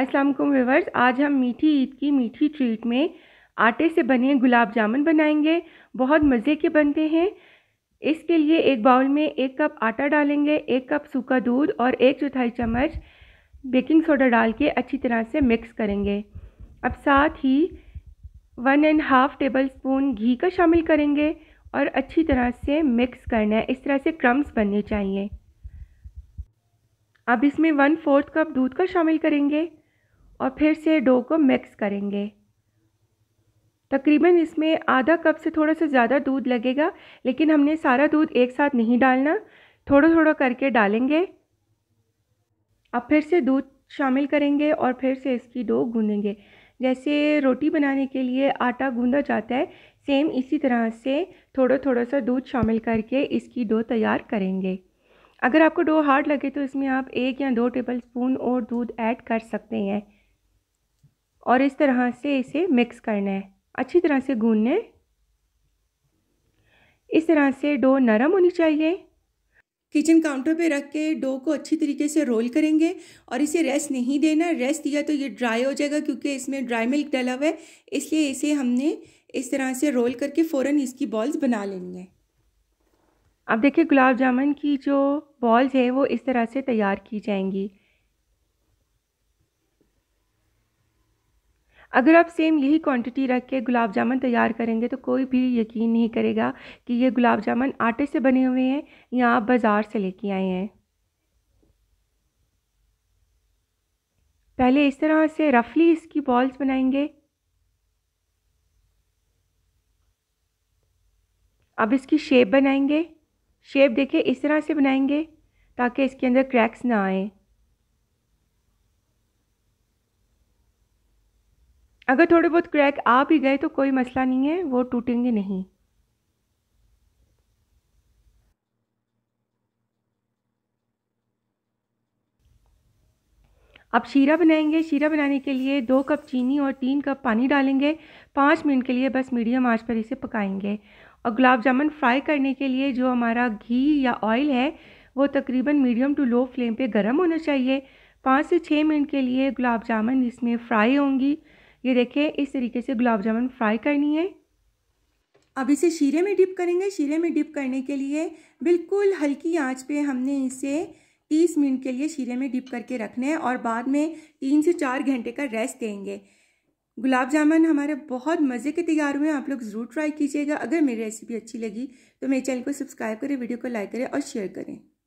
अस्सलाम व्यूवर्स आज हम मीठी ईद की मीठी ट्रीट में आटे से बने गुलाब जामुन बनाएंगे बहुत मज़े के बनते हैं इसके लिए एक बाउल में एक कप आटा डालेंगे एक कप सूखा दूध और एक चौथाई चम्मच बेकिंग सोडा डाल के अच्छी तरह से मिक्स करेंगे अब साथ ही one and half tablespoon घी का शामिल करेंगे और अच्छी तरह से मिक्स करना है इस तरह से क्रम्स बनने चाहिए अब इसमें वन फोर्थ कप दूध का शामिल करेंगे और फिर से डो को मिक्स करेंगे तकरीबन इसमें आधा कप से थोड़ा सा ज़्यादा दूध लगेगा लेकिन हमने सारा दूध एक साथ नहीं डालना थोड़ा थोड़ा करके डालेंगे अब फिर से दूध शामिल करेंगे और फिर से इसकी डो गूँधेंगे जैसे रोटी बनाने के लिए आटा गूंदा जाता है सेम इसी तरह से थोड़ा थोड़ा सा दूध शामिल करके इसकी डो तैयार करेंगे अगर आपको डो हार्ड लगे तो इसमें आप एक या दो टेबल स्पून और दूध ऐड कर सकते हैं और इस तरह से इसे मिक्स करना है अच्छी तरह से गूनना है इस तरह से डो नरम होनी चाहिए किचन काउंटर पे रख के डो को अच्छी तरीके से रोल करेंगे और इसे रेस्ट नहीं देना रेस्ट दिया तो ये ड्राई हो जाएगा क्योंकि इसमें ड्राई मिल्क डला हुआ है इसलिए इसे हमने इस तरह से रोल करके फ़ौरन इसकी बॉल्स बना लेनी है अब देखिए गुलाब जामुन की जो बॉल्स है वो इस तरह से तैयार की जाएंगी अगर आप सेम यही क्वांटिटी रख के गुलाब जामुन तैयार करेंगे तो कोई भी यकीन नहीं करेगा कि ये गुलाब जामुन आटे से बने हुए हैं या आप बाज़ार से लेके आए हैं पहले इस तरह से रफली इसकी बॉल्स बनाएंगे अब इसकी शेप बनाएंगे शेप देखिए इस तरह से बनाएंगे ताकि इसके अंदर क्रैक्स ना आएँ अगर थोड़े बहुत क्रैक आ भी गए तो कोई मसला नहीं है वो टूटेंगे नहीं अब शीरा बनाएंगे शीरा बनाने के लिए दो कप चीनी और तीन कप पानी डालेंगे पाँच मिनट के लिए बस मीडियम आंच पर इसे पकाएंगे और गुलाब जामुन फ्राई करने के लिए जो हमारा घी या ऑयल है वो तकरीबन मीडियम टू लो फ्लेम पे गर्म होना चाहिए पाँच से छः मिनट के लिए गुलाब जामुन इसमें फ्राई होंगी ये देखिए इस तरीके से गुलाब जामुन फ्राई करनी है अब इसे शीरे में डिप करेंगे शीरे में डिप करने के लिए बिल्कुल हल्की आंच पे हमने इसे तीस मिनट के लिए शीरे में डिप करके रखना है और बाद में तीन से चार घंटे का रेस्ट देंगे गुलाब जामुन हमारे बहुत मज़े के तैयार हुए हैं आप लोग ज़रूर ट्राई कीजिएगा अगर मेरी रेसिपी अच्छी लगी तो मेरे चैनल को सब्सक्राइब करें वीडियो को लाइक करें और शेयर करें